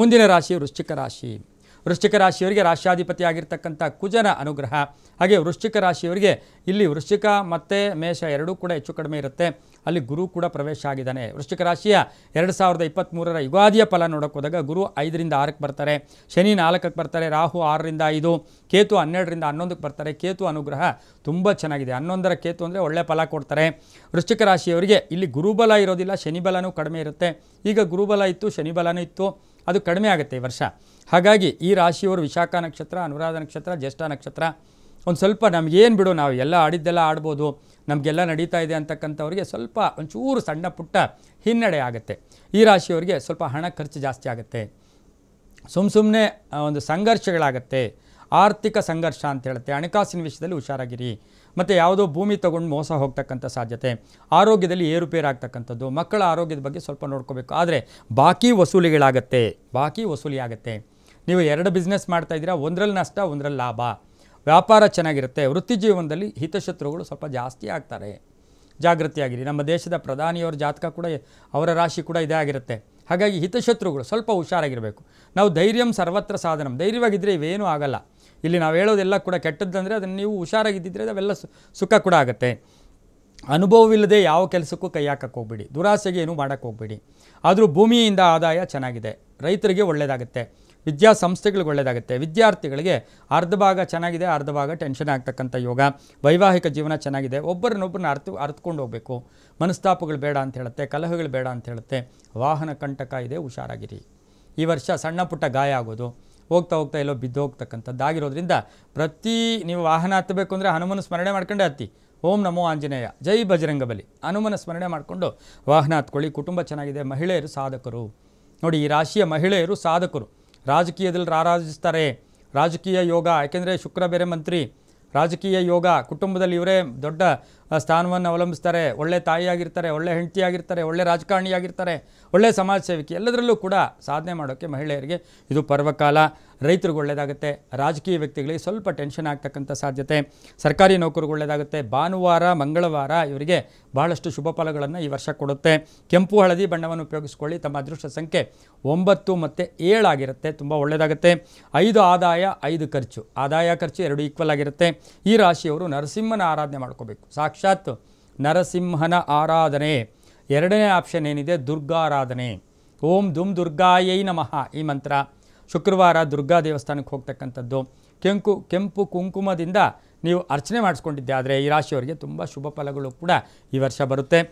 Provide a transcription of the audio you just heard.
ಮುಂದಿನ ರಾಶಿ ವೃಶ್ಚಿಕ ರಾಶಿ ವೃಶ್ಚಿಕ ರಾಶಿಯವರಿಗೆ ಆಗಿರ್ತಕ್ಕಂಥ ಕುಜನ ಅನುಗ್ರಹ ಹಾಗೆ ವೃಶ್ಚಿಕ ರಾಶಿಯವರಿಗೆ ಇಲ್ಲಿ ವೃಶ್ಚಿಕ ಮತ್ತು ಮೇಷ ಎರಡೂ ಕೂಡ ಹೆಚ್ಚು ಕಡಿಮೆ ಇರುತ್ತೆ ಅಲ್ಲಿ ಗುರು ಕೂಡ ಪ್ರವೇಶ ಆಗಿದ್ದಾನೆ ವೃಶ್ಚಿಕ ರಾಶಿಯ ಎರಡು ಸಾವಿರದ ಇಪ್ಪತ್ತ್ಮೂರರ ಯುಗಾದಿಯ ಫಲ ಹೋದಾಗ ಗುರು ಐದರಿಂದ ಆರಕ್ಕೆ ಬರ್ತಾರೆ ಶನಿ ನಾಲ್ಕಕ್ಕೆ ಬರ್ತಾರೆ ರಾಹು ಆರರಿಂದ ಐದು ಕೇತು ಹನ್ನೆರಡರಿಂದ ಹನ್ನೊಂದಕ್ಕೆ ಬರ್ತಾರೆ ಕೇತು ಅನುಗ್ರಹ ತುಂಬ ಚೆನ್ನಾಗಿದೆ ಹನ್ನೊಂದರ ಕೇತು ಅಂದರೆ ಒಳ್ಳೆಯ ಫಲ ಕೊಡ್ತಾರೆ ವೃಶ್ಚಿಕ ರಾಶಿಯವರಿಗೆ ಇಲ್ಲಿ ಗುರುಬಲ ಇರೋದಿಲ್ಲ ಶನಿಬಲನೂ ಕಡಿಮೆ ಇರುತ್ತೆ ಈಗ ಗುರುಬಲ ಇತ್ತು ಶನಿಬಲನೂ ಇತ್ತು ಅದು ಕಡಿಮೆ ಆಗುತ್ತೆ ಈ ವರ್ಷ ಹಾಗಾಗಿ ಈ ರಾಶಿಯವರು ವಿಶಾಖ ನಕ್ಷತ್ರ ಅನುರಾಧ ನಕ್ಷತ್ರ ಜ್ಯೇಷ್ಠ ನಕ್ಷತ್ರ ಒಂದು ಸ್ವಲ್ಪ ನಮಗೇನು ಬಿಡು ನಾವು ಎಲ್ಲ ಆಡಿದ್ದೆಲ್ಲ ಆಡ್ಬೋದು ನಮಗೆಲ್ಲ ನಡೀತಾ ಇದೆ ಅಂತಕ್ಕಂಥವ್ರಿಗೆ ಸ್ವಲ್ಪ ಒಂಚೂರು ಸಣ್ಣ ಪುಟ್ಟ ಹಿನ್ನಡೆ ಆಗುತ್ತೆ ಈ ರಾಶಿಯವರಿಗೆ ಸ್ವಲ್ಪ ಹಣ ಖರ್ಚು ಜಾಸ್ತಿ ಆಗುತ್ತೆ ಸುಮ್ಮ ಸುಮ್ಮನೆ ಒಂದು ಸಂಘರ್ಷಗಳಾಗತ್ತೆ ಆರ್ಥಿಕ ಸಂಘರ್ಷ ಅಂತ ಹೇಳುತ್ತೆ ಹಣಕಾಸಿನ ವಿಷಯದಲ್ಲಿ ಹುಷಾರಾಗಿರಿ ಮತ್ತು ಯಾವುದೋ ಭೂಮಿ ತೊಗೊಂಡು ಮೋಸ ಹೋಗ್ತಕ್ಕಂಥ ಸಾಧ್ಯತೆ ಆರೋಗ್ಯದಲ್ಲಿ ಏರುಪೇರು ಆಗ್ತಕ್ಕಂಥದ್ದು ಮಕ್ಕಳ ಆರೋಗ್ಯದ ಬಗ್ಗೆ ಸ್ವಲ್ಪ ನೋಡ್ಕೋಬೇಕು ಆದರೆ ಬಾಕಿ ವಸೂಲಿಗಳಾಗತ್ತೆ ಬಾಕಿ ವಸೂಲಿ ಆಗುತ್ತೆ ನೀವು ಎರಡು ಬಿಸ್ನೆಸ್ ಮಾಡ್ತಾ ಇದ್ದೀರಾ ಒಂದರಲ್ಲಿ ನಷ್ಟ ಒಂದರಲ್ಲಿ ಲಾಭ ವ್ಯಾಪಾರ ಚೆನ್ನಾಗಿರುತ್ತೆ ವೃತ್ತಿ ಜೀವನದಲ್ಲಿ ಹಿತಶತ್ರುಗಳು ಸ್ವಲ್ಪ ಜಾಸ್ತಿ ಆಗ್ತಾರೆ ಜಾಗೃತಿಯಾಗಿರಿ ನಮ್ಮ ದೇಶದ ಪ್ರಧಾನಿಯವರ ಜಾತಕ ಕೂಡ ಅವರ ರಾಶಿ ಕೂಡ ಇದೇ ಆಗಿರುತ್ತೆ ಹಾಗಾಗಿ ಹಿತಶತ್ರುಗಳು ಸ್ವಲ್ಪ ಹುಷಾರಾಗಿರಬೇಕು ನಾವು ಧೈರ್ಯಂ ಸರ್ವತ್ರ ಸಾಧನ ಧೈರ್ಯವಾಗಿದ್ದರೆ ಇವೇನೂ ಆಗಲ್ಲ ಇಲ್ಲಿ ನಾವು ಹೇಳೋದೆಲ್ಲ ಕೂಡ ಕೆಟ್ಟದ್ದಂದರೆ ಅದನ್ನು ನೀವು ಹುಷಾರಾಗಿದ್ದಿದ್ರೆ ಅವೆಲ್ಲ ಸುಖ ಕೂಡ ಆಗುತ್ತೆ ಅನುಭವವಿಲ್ಲದೆ ಯಾವ ಕೆಲಸಕ್ಕೂ ಕೈ ಹಾಕಕ್ಕೆ ಹೋಗ್ಬೇಡಿ ದುರಾಸೆಗೆ ಏನೂ ಮಾಡೋಕ್ಕೆ ಹೋಗ್ಬೇಡಿ ಆದರೂ ಭೂಮಿಯಿಂದ ಆದಾಯ ಚೆನ್ನಾಗಿದೆ ರೈತರಿಗೆ ಒಳ್ಳೆಯದಾಗುತ್ತೆ ವಿದ್ಯಾಸಂಸ್ಥೆಗಳಿಗೆ ಒಳ್ಳೆಯದಾಗುತ್ತೆ ವಿದ್ಯಾರ್ಥಿಗಳಿಗೆ ಅರ್ಧ ಭಾಗ ಚೆನ್ನಾಗಿದೆ ಅರ್ಧ ಭಾಗ ಟೆನ್ಷನ್ ಆಗ್ತಕ್ಕಂಥ ಯೋಗ ವೈವಾಹಿಕ ಜೀವನ ಚೆನ್ನಾಗಿದೆ ಒಬ್ಬರನ್ನೊಬ್ಬರನ್ನ ಅರ್ಥ ಅರ್ತ್ಕೊಂಡು ಹೋಗಬೇಕು ಮನಸ್ತಾಪಗಳು ಬೇಡ ಅಂತ ಹೇಳುತ್ತೆ ಕಲಹಗಳು ಬೇಡ ಅಂತ ಹೇಳುತ್ತೆ ವಾಹನ ಕಂಟಕ ಇದೆ ಹುಷಾರಾಗಿರಿ ಈ ವರ್ಷ ಸಣ್ಣ ಪುಟ್ಟ ಗಾಯ ಆಗೋದು ಹೋಗ್ತಾ ಹೋಗ್ತಾ ಎಲ್ಲೋ ಹೋಗ್ತಕ್ಕಂಥದ್ದಾಗಿರೋದ್ರಿಂದ ಪ್ರತಿ ನೀವು ವಾಹನ ಹತ್ತಬೇಕು ಅಂದರೆ ಹನುಮನ ಸ್ಮರಣೆ ಮಾಡ್ಕೊಂಡೆ ಹತ್ತಿ ಓಂ ನಮೋ ಆಂಜನೇಯ ಜೈ ಬಜರಂಗಬಲಿ ಹನುಮನ ಸ್ಮರಣೆ ಮಾಡಿಕೊಂಡು ವಾಹನ ಹತ್ಕೊಳ್ಳಿ ಕುಟುಂಬ ಚೆನ್ನಾಗಿದೆ ಮಹಿಳೆಯರು ಸಾಧಕರು ನೋಡಿ ಈ ರಾಶಿಯ ಮಹಿಳೆಯರು ಸಾಧಕರು ರಾಜಕೀಯದಲ್ಲಿ ರಾರಾಜಿಸ್ತಾರೆ ರಾಜಕೀಯ ಯೋಗ ಯಾಕೆಂದರೆ ಶುಕ್ರ ಬೇರೆ ಮಂತ್ರಿ ರಾಜಕೀಯ ಯೋಗ ಕುಟುಂಬದಲ್ಲಿ ಇವರೇ ದೊಡ್ಡ ಸ್ಥಾನವನ್ನು ಅವಲಂಬಿಸ್ತಾರೆ ಒಳ್ಳೆ ತಾಯಿಯಾಗಿರ್ತಾರೆ ಒಳ್ಳೆ ಹೆಂಡತಿಯಾಗಿರ್ತಾರೆ ಒಳ್ಳೆ ರಾಜಕಾರಣಿಯಾಗಿರ್ತಾರೆ ಒಳ್ಳೆ ಸಮಾಜ ಸೇವಕಿ ಎಲ್ಲದರಲ್ಲೂ ಕೂಡ ಸಾಧನೆ ಮಾಡೋಕ್ಕೆ ಮಹಿಳೆಯರಿಗೆ ಇದು ಪರ್ವಕಾಲ ರೈತರಿಗೆ ಒಳ್ಳೆಯದಾಗುತ್ತೆ ರಾಜಕೀಯ ವ್ಯಕ್ತಿಗಳಿಗೆ ಸ್ವಲ್ಪ ಟೆನ್ಷನ್ ಆಗ್ತಕ್ಕಂಥ ಸಾಧ್ಯತೆ ಸರ್ಕಾರಿ ನೌಕರಿಗೆ ಒಳ್ಳೆಯದಾಗುತ್ತೆ ಭಾನುವಾರ ಮಂಗಳವಾರ ಇವರಿಗೆ ಬಹಳಷ್ಟು ಶುಭ ಫಲಗಳನ್ನು ಈ ವರ್ಷ ಕೊಡುತ್ತೆ ಕೆಂಪು ಹಳದಿ ಬಣ್ಣವನ್ನು ಉಪಯೋಗಿಸ್ಕೊಳ್ಳಿ ತಮ್ಮ ಅದೃಷ್ಟ ಸಂಖ್ಯೆ ಒಂಬತ್ತು ಮತ್ತು ಏಳಾಗಿರುತ್ತೆ ತುಂಬ ಒಳ್ಳೆಯದಾಗುತ್ತೆ ಐದು ಆದಾಯ ಐದು ಖರ್ಚು ಆದಾಯ ಖರ್ಚು ಎರಡು ಈಕ್ವಲ್ ಆಗಿರುತ್ತೆ ಈ ರಾಶಿಯವರು ನರಸಿಂಹನ ಆರಾಧನೆ ಮಾಡ್ಕೋಬೇಕು ಸಾಕ್ಷಿ ಸಾಕ್ಷಾತ್ ನರಸಿಂಹನ ಆರಾಧನೆ ಎರಡನೇ ಆಪ್ಷನ್ ಏನಿದೆ ದುರ್ಗಾರಾಧನೆ ಓಂ ದುಮ್ ದುರ್ಗಾಯೈ ನಮಃ ಈ ಮಂತ್ರ ಶುಕ್ರವಾರ ದುರ್ಗಾ ದೇವಸ್ಥಾನಕ್ಕೆ ಹೋಗ್ತಕ್ಕಂಥದ್ದು ಕೆಂಕು ಕೆಂಪು ಕುಂಕುಮದಿಂದ ನೀವು ಅರ್ಚನೆ ಮಾಡಿಸ್ಕೊಂಡಿದ್ದೆ ಆದರೆ ಈ ರಾಶಿಯವರಿಗೆ ತುಂಬ ಶುಭ ಫಲಗಳು ಕೂಡ ಈ ವರ್ಷ ಬರುತ್ತೆ